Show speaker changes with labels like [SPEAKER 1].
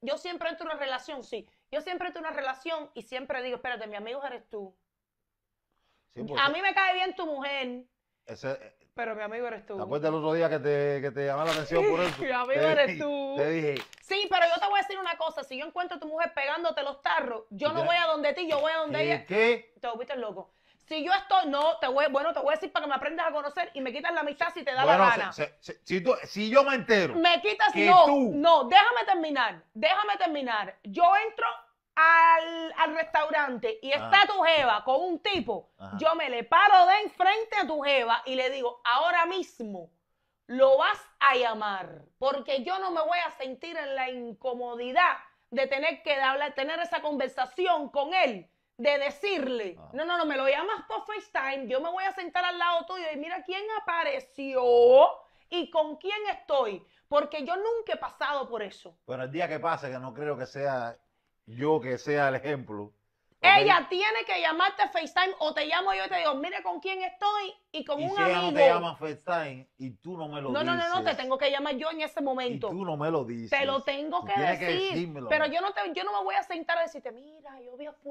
[SPEAKER 1] yo siempre entro en una relación, sí. Yo siempre entro en una relación y siempre digo, espérate, mi amigo eres tú. A mí me cae bien tu mujer. Eh, pero mi amigo eres tú. ¿Te acuerdas el otro día que te, que la atención por eso? mi amigo eres tú. Te dije. Sí, pero yo te voy a decir una cosa. Si yo encuentro a tu mujer pegándote los tarros, yo no voy a donde ti, yo voy a donde ella. ¿Qué? Te volviste loco. Si yo estoy, no, te voy, bueno, te voy a decir para que me aprendas a conocer y me quitas la amistad si te da la gana. si, yo me entero. Me quitas, no, no, déjame terminar, déjame terminar. Yo entro al, restaurante y ah. está tu jeva con un tipo. Yo me le paro de enfrente a tu jeva y le digo, ahora mismo lo vas a llamar, porque yo no me voy a sentir en la incomodidad de tener que hablar, tener esa conversación con él de decirle, ah. no, no, no, me lo llamas por FaceTime, yo me voy a sentar al lado tuyo y mira quién apareció y con quién estoy, porque yo nunca he pasado por eso. Bueno, el día que pase, que no creo que sea yo que sea el ejemplo. Ella tiene que llamarte FaceTime o te llamo yo y te digo, mira con quién estoy y con ¿Y un si Ella no te llama FaceTime y tú no me lo dices. No, no, no, te tengo que llamar yo en ese momento. Y tú no me lo dices. Te lo tengo que decir. pero yo no, te, yo no me voy a sentar a decirte, mira, yo voy a